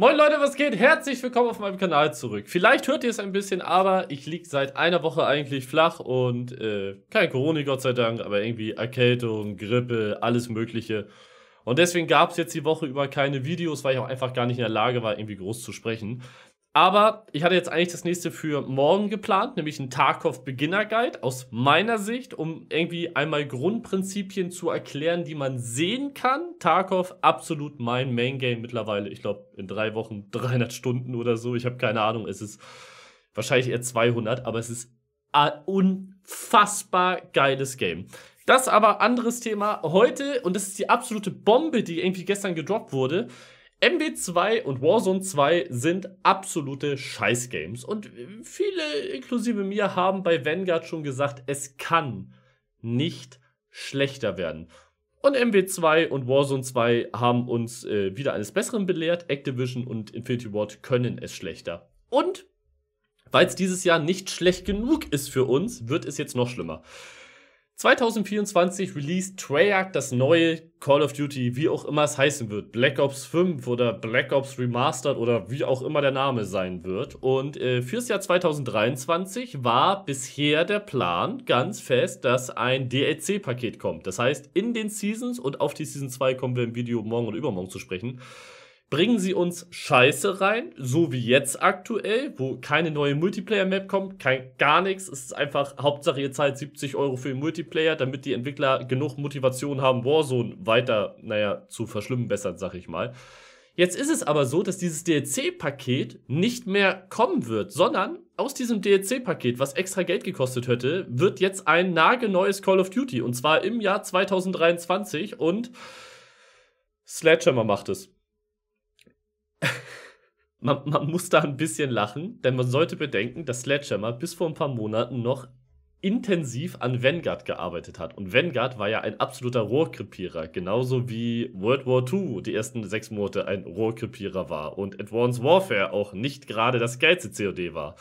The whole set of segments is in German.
Moin Leute, was geht? Herzlich willkommen auf meinem Kanal zurück. Vielleicht hört ihr es ein bisschen, aber ich lieg seit einer Woche eigentlich flach und äh, kein Corona, Gott sei Dank, aber irgendwie Erkältung, Grippe, alles mögliche. Und deswegen gab es jetzt die Woche über keine Videos, weil ich auch einfach gar nicht in der Lage war, irgendwie groß zu sprechen. Aber ich hatte jetzt eigentlich das nächste für morgen geplant, nämlich einen Tarkov Beginner Guide aus meiner Sicht, um irgendwie einmal Grundprinzipien zu erklären, die man sehen kann. Tarkov, absolut mein Main Game mittlerweile. Ich glaube, in drei Wochen 300 Stunden oder so. Ich habe keine Ahnung. Es ist wahrscheinlich eher 200, aber es ist ein unfassbar geiles Game. Das aber anderes Thema heute, und das ist die absolute Bombe, die irgendwie gestern gedroppt wurde. MW2 und Warzone 2 sind absolute Scheißgames und viele inklusive mir haben bei Vanguard schon gesagt, es kann nicht schlechter werden. Und MW2 und Warzone 2 haben uns äh, wieder eines Besseren belehrt. Activision und Infinity Ward können es schlechter. Und weil es dieses Jahr nicht schlecht genug ist für uns, wird es jetzt noch schlimmer. 2024 released Treyarch das neue Call of Duty, wie auch immer es heißen wird. Black Ops 5 oder Black Ops Remastered oder wie auch immer der Name sein wird. Und äh, fürs Jahr 2023 war bisher der Plan ganz fest, dass ein DLC-Paket kommt. Das heißt, in den Seasons und auf die Season 2 kommen wir im Video morgen und übermorgen zu sprechen Bringen sie uns Scheiße rein, so wie jetzt aktuell, wo keine neue Multiplayer-Map kommt, kein, gar nichts. Es ist einfach, Hauptsache ihr zahlt 70 Euro für den Multiplayer, damit die Entwickler genug Motivation haben, Warzone weiter, naja, zu verschlimmbessern, sag ich mal. Jetzt ist es aber so, dass dieses DLC-Paket nicht mehr kommen wird, sondern aus diesem DLC-Paket, was extra Geld gekostet hätte, wird jetzt ein nagelneues Call of Duty und zwar im Jahr 2023 und Sledgehammer macht es man, man muss da ein bisschen lachen, denn man sollte bedenken, dass Sledgehammer bis vor ein paar Monaten noch intensiv an Vanguard gearbeitet hat. Und Vanguard war ja ein absoluter Rohrkrepierer, genauso wie World War II die ersten sechs Monate ein Rohrkrepierer war und Advanced Warfare auch nicht gerade das geilste COD war.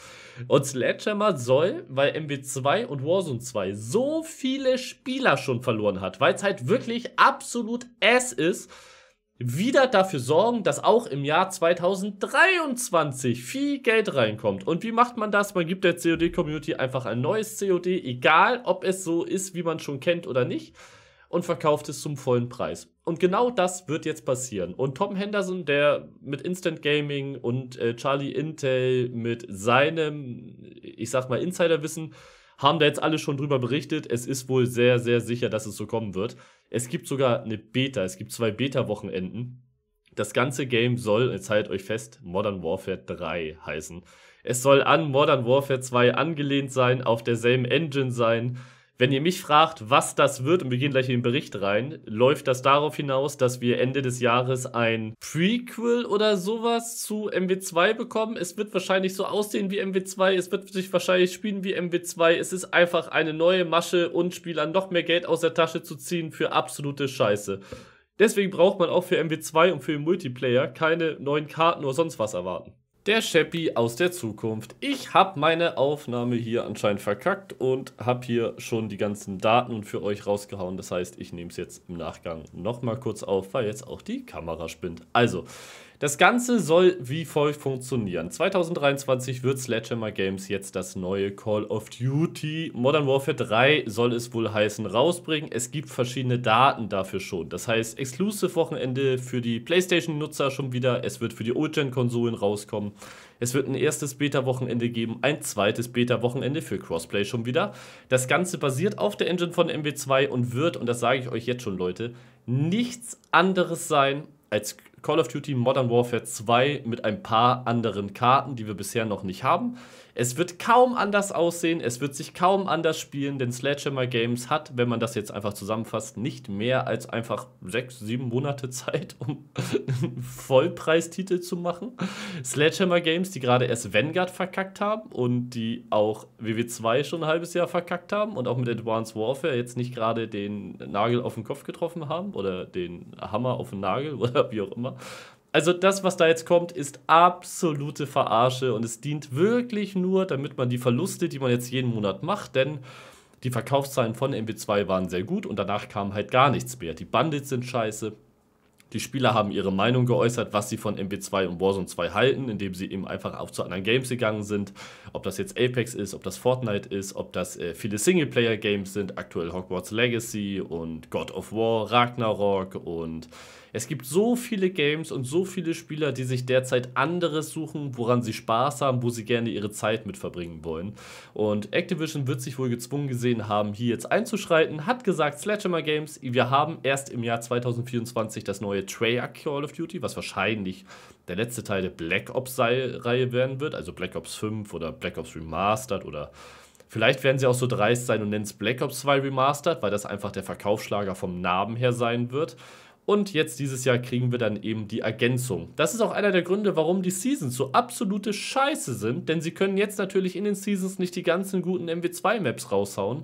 Und Sledgehammer soll, weil MW2 und Warzone 2 so viele Spieler schon verloren hat, weil es halt wirklich absolut ass ist, wieder dafür sorgen, dass auch im Jahr 2023 viel Geld reinkommt. Und wie macht man das? Man gibt der COD-Community einfach ein neues COD, egal ob es so ist, wie man schon kennt oder nicht, und verkauft es zum vollen Preis. Und genau das wird jetzt passieren. Und Tom Henderson, der mit Instant Gaming und äh, Charlie Intel mit seinem, ich sag mal, Insiderwissen, haben da jetzt alle schon drüber berichtet. Es ist wohl sehr, sehr sicher, dass es so kommen wird. Es gibt sogar eine Beta, es gibt zwei Beta-Wochenenden. Das ganze Game soll, jetzt haltet euch fest, Modern Warfare 3 heißen. Es soll an Modern Warfare 2 angelehnt sein, auf derselben Engine sein wenn ihr mich fragt, was das wird, und wir gehen gleich in den Bericht rein, läuft das darauf hinaus, dass wir Ende des Jahres ein Prequel oder sowas zu MW2 bekommen. Es wird wahrscheinlich so aussehen wie MW2, es wird sich wahrscheinlich spielen wie MW2. Es ist einfach eine neue Masche und Spielern noch mehr Geld aus der Tasche zu ziehen für absolute Scheiße. Deswegen braucht man auch für MW2 und für den Multiplayer keine neuen Karten oder sonst was erwarten. Der Sheppy aus der Zukunft. Ich habe meine Aufnahme hier anscheinend verkackt und habe hier schon die ganzen Daten für euch rausgehauen. Das heißt, ich nehme es jetzt im Nachgang nochmal kurz auf, weil jetzt auch die Kamera spinnt. Also, das Ganze soll wie folgt funktionieren. 2023 wird Sledgehammer Games jetzt das neue Call of Duty Modern Warfare 3 soll es wohl heißen rausbringen. Es gibt verschiedene Daten dafür schon. Das heißt, Exclusive Wochenende für die PlayStation Nutzer schon wieder. Es wird für die Old Gen Konsolen rauskommen. Es wird ein erstes Beta Wochenende geben, ein zweites Beta Wochenende für Crossplay schon wieder. Das Ganze basiert auf der Engine von MW2 und wird und das sage ich euch jetzt schon Leute, nichts anderes sein als Call of Duty Modern Warfare 2 mit ein paar anderen Karten, die wir bisher noch nicht haben. Es wird kaum anders aussehen, es wird sich kaum anders spielen, denn Sledgehammer Games hat, wenn man das jetzt einfach zusammenfasst, nicht mehr als einfach sechs, sieben Monate Zeit, um einen Vollpreistitel zu machen. Sledgehammer Games, die gerade erst Vanguard verkackt haben und die auch WW2 schon ein halbes Jahr verkackt haben und auch mit Advanced Warfare jetzt nicht gerade den Nagel auf den Kopf getroffen haben oder den Hammer auf den Nagel oder wie auch immer. Also das, was da jetzt kommt, ist absolute Verarsche und es dient wirklich nur, damit man die Verluste, die man jetzt jeden Monat macht, denn die Verkaufszahlen von MW2 waren sehr gut und danach kam halt gar nichts mehr. Die Bandits sind scheiße. Die Spieler haben ihre Meinung geäußert, was sie von MW2 und Warzone 2 halten, indem sie eben einfach auch zu anderen Games gegangen sind. Ob das jetzt Apex ist, ob das Fortnite ist, ob das äh, viele Singleplayer-Games sind, aktuell Hogwarts Legacy und God of War, Ragnarok und es gibt so viele Games und so viele Spieler, die sich derzeit anderes suchen, woran sie Spaß haben, wo sie gerne ihre Zeit mit verbringen wollen. Und Activision wird sich wohl gezwungen gesehen haben, hier jetzt einzuschreiten, hat gesagt, Sledgehammer Games, wir haben erst im Jahr 2024 das neue Treyarch Call of Duty, was wahrscheinlich der letzte Teil der Black Ops-Reihe werden wird, also Black Ops 5 oder Black Ops Remastered oder Vielleicht werden sie auch so dreist sein und nennen es Black Ops 2 Remastered, weil das einfach der Verkaufsschlager vom Namen her sein wird. Und jetzt dieses Jahr kriegen wir dann eben die Ergänzung. Das ist auch einer der Gründe, warum die Seasons so absolute Scheiße sind, denn sie können jetzt natürlich in den Seasons nicht die ganzen guten MW2-Maps raushauen.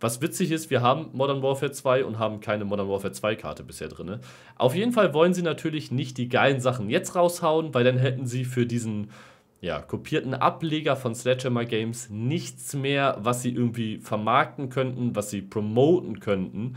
Was witzig ist, wir haben Modern Warfare 2 und haben keine Modern Warfare 2 Karte bisher drin. Auf jeden Fall wollen sie natürlich nicht die geilen Sachen jetzt raushauen, weil dann hätten sie für diesen ja, kopierten Ableger von Sledgehammer Games nichts mehr, was sie irgendwie vermarkten könnten, was sie promoten könnten.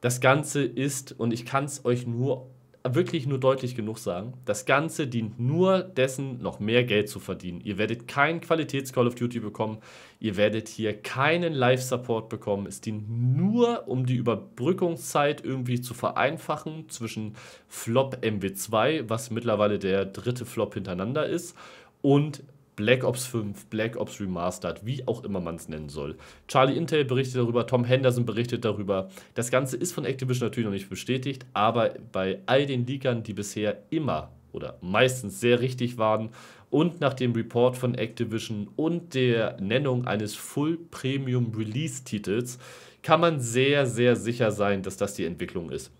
Das Ganze ist, und ich kann es euch nur wirklich nur deutlich genug sagen, das Ganze dient nur dessen, noch mehr Geld zu verdienen. Ihr werdet kein Qualitäts-Call of Duty bekommen, ihr werdet hier keinen Live-Support bekommen. Es dient nur, um die Überbrückungszeit irgendwie zu vereinfachen zwischen Flop MW2, was mittlerweile der dritte Flop hintereinander ist, und Black Ops 5, Black Ops Remastered, wie auch immer man es nennen soll. Charlie Intel berichtet darüber, Tom Henderson berichtet darüber. Das Ganze ist von Activision natürlich noch nicht bestätigt, aber bei all den Leakern, die bisher immer oder meistens sehr richtig waren und nach dem Report von Activision und der Nennung eines Full Premium Release Titels kann man sehr, sehr sicher sein, dass das die Entwicklung ist.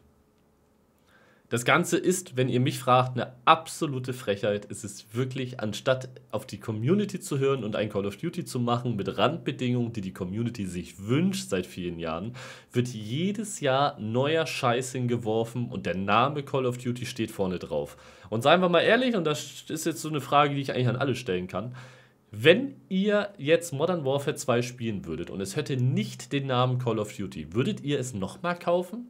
Das Ganze ist, wenn ihr mich fragt, eine absolute Frechheit. Es ist wirklich, anstatt auf die Community zu hören und ein Call of Duty zu machen mit Randbedingungen, die die Community sich wünscht seit vielen Jahren, wird jedes Jahr neuer Scheiß hingeworfen und der Name Call of Duty steht vorne drauf. Und seien wir mal ehrlich, und das ist jetzt so eine Frage, die ich eigentlich an alle stellen kann. Wenn ihr jetzt Modern Warfare 2 spielen würdet und es hätte nicht den Namen Call of Duty, würdet ihr es nochmal kaufen?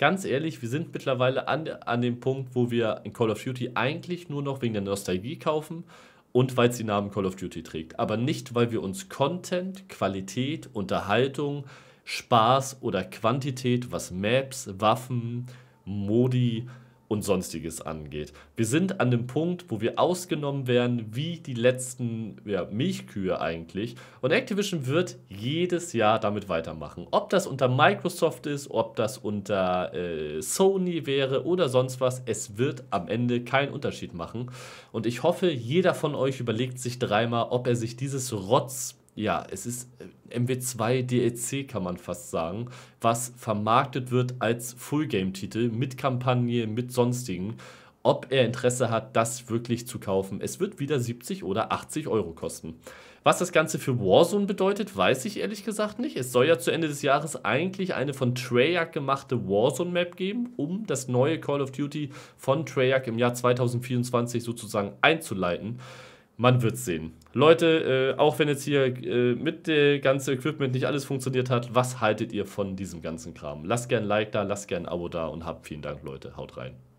ganz ehrlich, wir sind mittlerweile an, an dem Punkt, wo wir in Call of Duty eigentlich nur noch wegen der Nostalgie kaufen und weil es den Namen Call of Duty trägt. Aber nicht, weil wir uns Content, Qualität, Unterhaltung, Spaß oder Quantität, was Maps, Waffen, Modi, und sonstiges angeht. Wir sind an dem Punkt, wo wir ausgenommen werden, wie die letzten ja, Milchkühe eigentlich. Und Activision wird jedes Jahr damit weitermachen. Ob das unter Microsoft ist, ob das unter äh, Sony wäre oder sonst was, es wird am Ende keinen Unterschied machen. Und ich hoffe, jeder von euch überlegt sich dreimal, ob er sich dieses Rotz ja, es ist äh, MW2 DLC, kann man fast sagen, was vermarktet wird als fullgame titel mit Kampagne, mit sonstigen. Ob er Interesse hat, das wirklich zu kaufen. Es wird wieder 70 oder 80 Euro kosten. Was das Ganze für Warzone bedeutet, weiß ich ehrlich gesagt nicht. Es soll ja zu Ende des Jahres eigentlich eine von Treyarch gemachte Warzone-Map geben, um das neue Call of Duty von Treyarch im Jahr 2024 sozusagen einzuleiten man wird sehen. Leute, äh, auch wenn jetzt hier äh, mit dem ganzen Equipment nicht alles funktioniert hat, was haltet ihr von diesem ganzen Kram? Lasst gerne ein Like da, lasst gerne ein Abo da und habt vielen Dank, Leute. Haut rein.